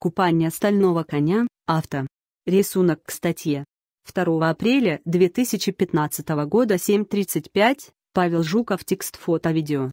Купание стального коня, авто. Рисунок к статье. 2 апреля 2015 года 7.35, Павел Жуков, текст фото-видео.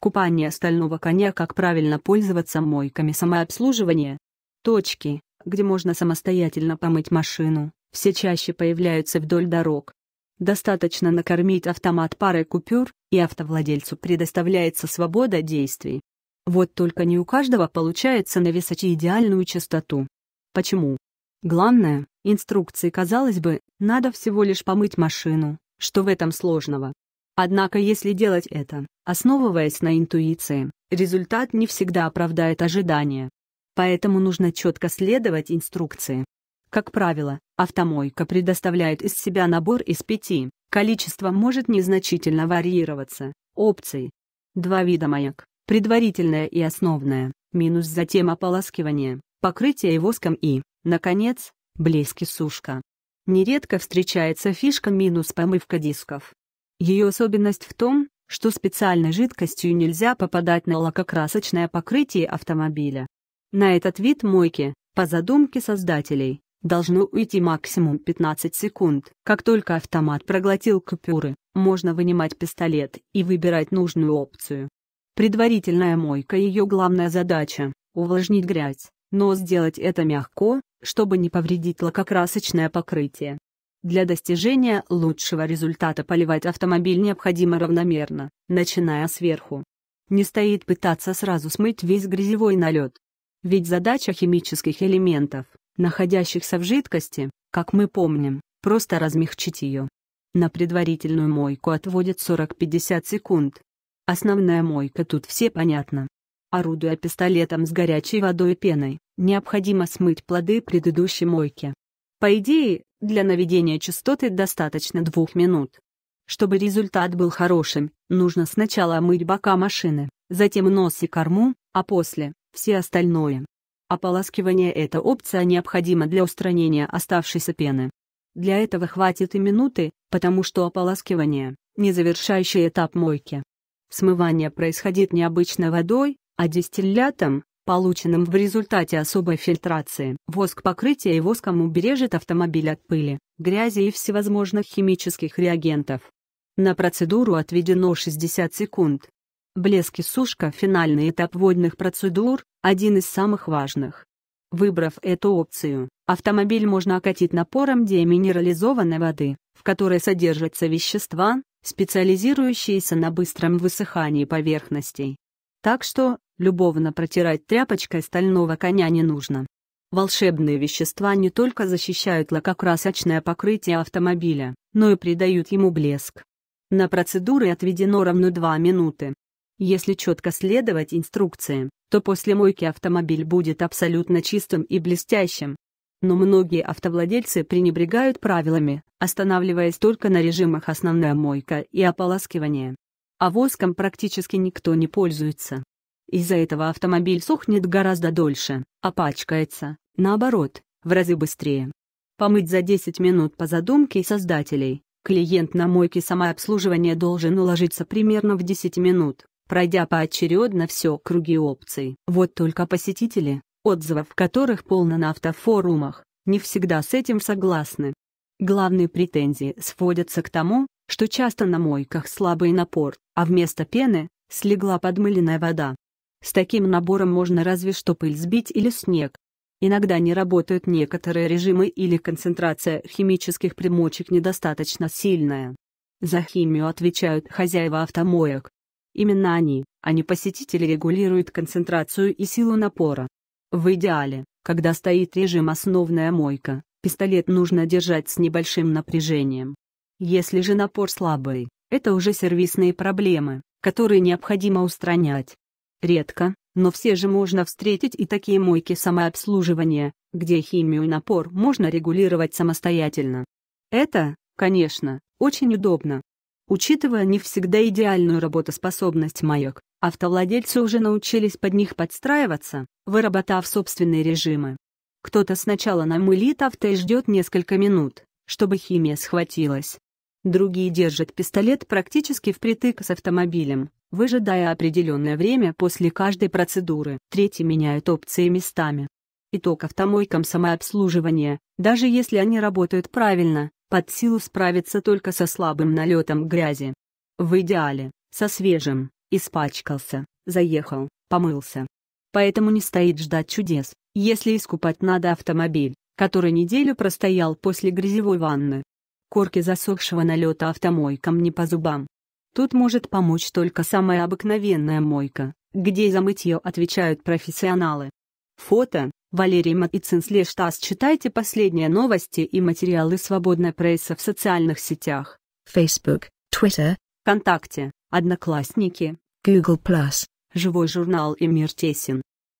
Купание стального коня, как правильно пользоваться мойками самообслуживания. Точки, где можно самостоятельно помыть машину, все чаще появляются вдоль дорог. Достаточно накормить автомат парой купюр, и автовладельцу предоставляется свобода действий. Вот только не у каждого получается навесать идеальную частоту. Почему? Главное, инструкции, казалось бы, надо всего лишь помыть машину, что в этом сложного. Однако если делать это, основываясь на интуиции, результат не всегда оправдает ожидания. Поэтому нужно четко следовать инструкции. Как правило, автомойка предоставляет из себя набор из пяти, количество может незначительно варьироваться, опций. Два вида маяк предварительное и основное, минус затем ополаскивание, покрытие воском и, наконец, блеск и сушка. Нередко встречается фишка минус помывка дисков. Ее особенность в том, что специальной жидкостью нельзя попадать на лакокрасочное покрытие автомобиля. На этот вид мойки, по задумке создателей, должно уйти максимум 15 секунд. Как только автомат проглотил купюры, можно вынимать пистолет и выбирать нужную опцию. Предварительная мойка – ее главная задача – увлажнить грязь, но сделать это мягко, чтобы не повредить лакокрасочное покрытие. Для достижения лучшего результата поливать автомобиль необходимо равномерно, начиная сверху. Не стоит пытаться сразу смыть весь грязевой налет. Ведь задача химических элементов, находящихся в жидкости, как мы помним, просто размягчить ее. На предварительную мойку отводят 40-50 секунд, Основная мойка тут все понятно. Орудуя пистолетом с горячей водой и пеной, необходимо смыть плоды предыдущей мойки. По идее, для наведения частоты достаточно двух минут. Чтобы результат был хорошим, нужно сначала омыть бока машины, затем нос и корму, а после – все остальное. Ополаскивание – эта опция необходима для устранения оставшейся пены. Для этого хватит и минуты, потому что ополаскивание – не завершающий этап мойки. Смывание происходит не обычной водой, а дистиллятом, полученным в результате особой фильтрации. Воск покрытия и воском убережет автомобиль от пыли, грязи и всевозможных химических реагентов. На процедуру отведено 60 секунд. Блеск и сушка – финальный этап водных процедур, один из самых важных. Выбрав эту опцию, автомобиль можно окатить напором деминерализованной воды, в которой содержатся вещества, специализирующиеся на быстром высыхании поверхностей. Так что, любовно протирать тряпочкой стального коня не нужно. Волшебные вещества не только защищают лакокрасочное покрытие автомобиля, но и придают ему блеск. На процедуры отведено ровно 2 минуты. Если четко следовать инструкции, то после мойки автомобиль будет абсолютно чистым и блестящим но многие автовладельцы пренебрегают правилами, останавливаясь только на режимах «основная мойка» и «ополаскивание». А воском практически никто не пользуется. Из-за этого автомобиль сохнет гораздо дольше, а пачкается, наоборот, в разы быстрее. Помыть за 10 минут по задумке создателей, клиент на мойке самообслуживания должен уложиться примерно в 10 минут, пройдя поочередно все круги опций. Вот только посетители, отзывов которых полно на автофорумах, не всегда с этим согласны. Главные претензии сводятся к тому, что часто на мойках слабый напор, а вместо пены слегла подмыленная вода. С таким набором можно разве что пыль сбить или снег. Иногда не работают некоторые режимы или концентрация химических примочек недостаточно сильная. За химию отвечают хозяева автомоек. Именно они, а не посетители регулируют концентрацию и силу напора. В идеале, когда стоит режим «основная мойка», пистолет нужно держать с небольшим напряжением. Если же напор слабый, это уже сервисные проблемы, которые необходимо устранять. Редко, но все же можно встретить и такие мойки самообслуживания, где химию и напор можно регулировать самостоятельно. Это, конечно, очень удобно, Учитывая не всегда идеальную работоспособность маек, автовладельцы уже научились под них подстраиваться, выработав собственные режимы. Кто-то сначала намылит авто и ждет несколько минут, чтобы химия схватилась. Другие держат пистолет практически впритык с автомобилем, выжидая определенное время после каждой процедуры. Третьи меняют опции местами. Итог автомойкам самообслуживания, даже если они работают правильно, под силу справиться только со слабым налетом грязи. В идеале, со свежим, испачкался, заехал, помылся. Поэтому не стоит ждать чудес, если искупать надо автомобиль, который неделю простоял после грязевой ванны. Корки засохшего налета автомойкам не по зубам. Тут может помочь только самая обыкновенная мойка, где за мытье отвечают профессионалы. Фото Валерий Матицин Слештас. Читайте последние новости и материалы свободной прессы в социальных сетях. Facebook, Twitter, ВКонтакте, Одноклассники, Google+, Живой журнал и Мир Тесин.